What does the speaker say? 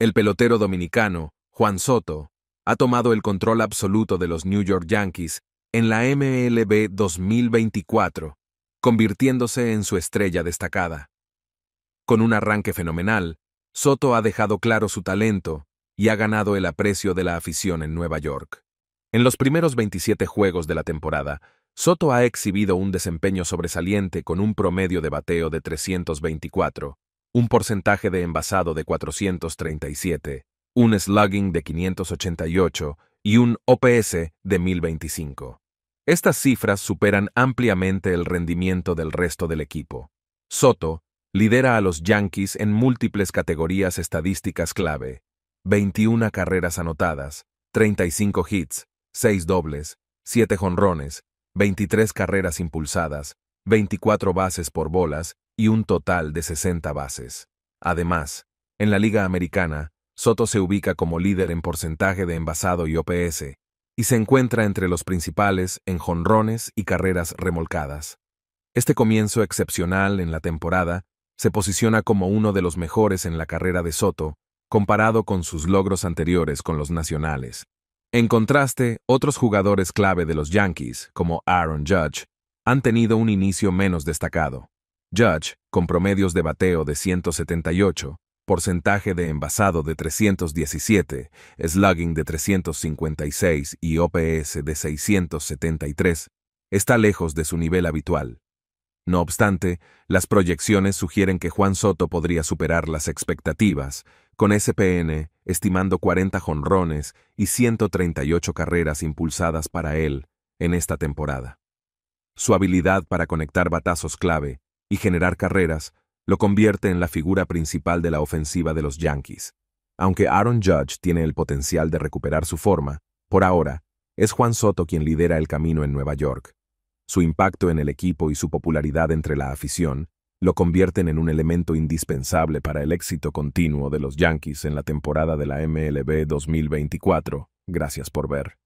El pelotero dominicano, Juan Soto, ha tomado el control absoluto de los New York Yankees en la MLB 2024, convirtiéndose en su estrella destacada. Con un arranque fenomenal, Soto ha dejado claro su talento y ha ganado el aprecio de la afición en Nueva York. En los primeros 27 juegos de la temporada, Soto ha exhibido un desempeño sobresaliente con un promedio de bateo de 324, un porcentaje de envasado de 437, un slugging de 588 y un OPS de 1025. Estas cifras superan ampliamente el rendimiento del resto del equipo. Soto lidera a los Yankees en múltiples categorías estadísticas clave. 21 carreras anotadas, 35 hits, 6 dobles, 7 jonrones, 23 carreras impulsadas, 24 bases por bolas y un total de 60 bases. Además, en la Liga Americana, Soto se ubica como líder en porcentaje de envasado y OPS, y se encuentra entre los principales en jonrones y carreras remolcadas. Este comienzo excepcional en la temporada se posiciona como uno de los mejores en la carrera de Soto, comparado con sus logros anteriores con los nacionales. En contraste, otros jugadores clave de los Yankees, como Aaron Judge, han tenido un inicio menos destacado. Judge, con promedios de bateo de 178, porcentaje de envasado de 317, slugging de 356 y OPS de 673, está lejos de su nivel habitual. No obstante, las proyecciones sugieren que Juan Soto podría superar las expectativas, con SPN estimando 40 jonrones y 138 carreras impulsadas para él en esta temporada. Su habilidad para conectar batazos clave y generar carreras, lo convierte en la figura principal de la ofensiva de los Yankees. Aunque Aaron Judge tiene el potencial de recuperar su forma, por ahora, es Juan Soto quien lidera el camino en Nueva York. Su impacto en el equipo y su popularidad entre la afición lo convierten en un elemento indispensable para el éxito continuo de los Yankees en la temporada de la MLB 2024. Gracias por ver.